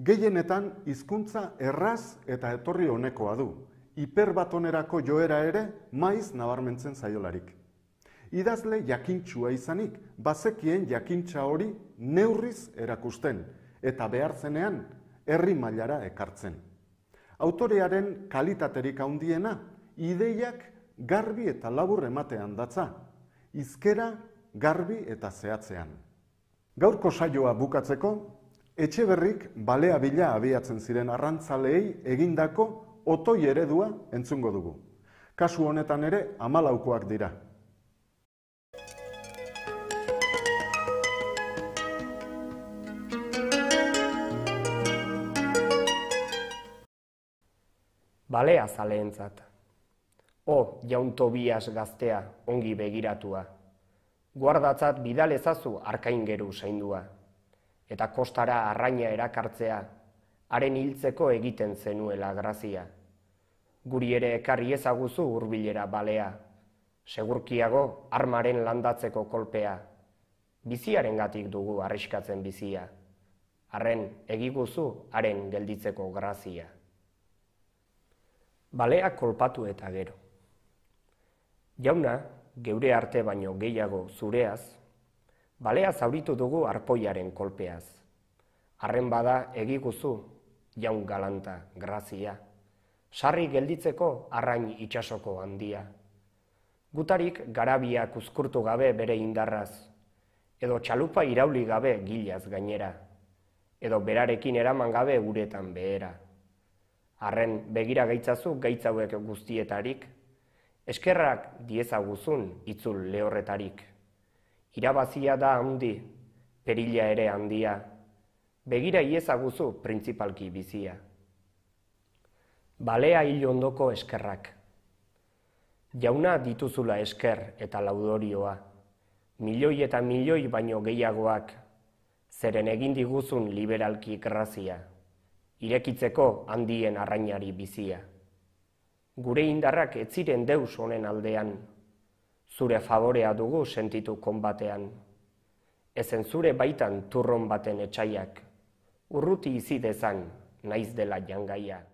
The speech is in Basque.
Gehienetan hizkuntza erraz eta etorri honekoa du, hiperbatonerako joera ere maiz nabarmentzen zaiolarik. Idazle jakintsua izanik, bazekien jakintza hori neurriz erakusten, eta behartzenean herri mailara ekartzen. Autorearen kalitaterik handiena, ideiak garbi eta labur ematean datza, izkera garbi eta zehatzean. Gaurko saioa bukatzeko, Etxeberrik balea bila abiatzen ziren arrantzaleei egindako otoi eredua entzungo dugu. Kasu honetan ere amalaukoak dira. Balea zaleentzat. O, jaun Tobias gaztea, ongi begiratua. Guardatzat bidalezazu arkaingeru saindua. saindua eta kostara arraina erakartzea, haren hiltzeko egiten zenuela grazia. Guri ere ekarri ezaguzu hurbilera balea, segurkiago armaren landatzeko kolpea, biziaren gatik dugu arriskatzen bizia, arren egiguzu haren gelditzeko grazia. Balea kolpatu eta gero. Jauna, geure arte baino gehiago zureaz, Balea zauritu dugu arpoiaren kolpeaz. Arren bada egikuzu, jaun galanta, grazia. Sarri gelditzeko arrain itxasoko handia. Gutarik garabia kuzkurtu gabe bere indarraz. Edo txalupa irauli gabe gilaz gainera. Edo berarekin eraman gabe uretan behera. Arren begira gaitzazu gaitzauek guztietarik. Eskerrak diezaguzun itzul lehorretarik irabazia da handi, perilla ere handia, begira iezaguzu printzipalki bizia. Balea hil ondoko eskerrak. Jauna dituzula esker eta laudorioa, milioi eta milioi baino gehiagoak, zeren egin diguzun liberalki grazia, irekitzeko handien arrainari bizia. Gure indarrak etziren deus honen aldean, zure favorea dugu sentitu konbatean. Ezen zure baitan turron baten etxaiak, urruti izidezan naiz dela jangaiak.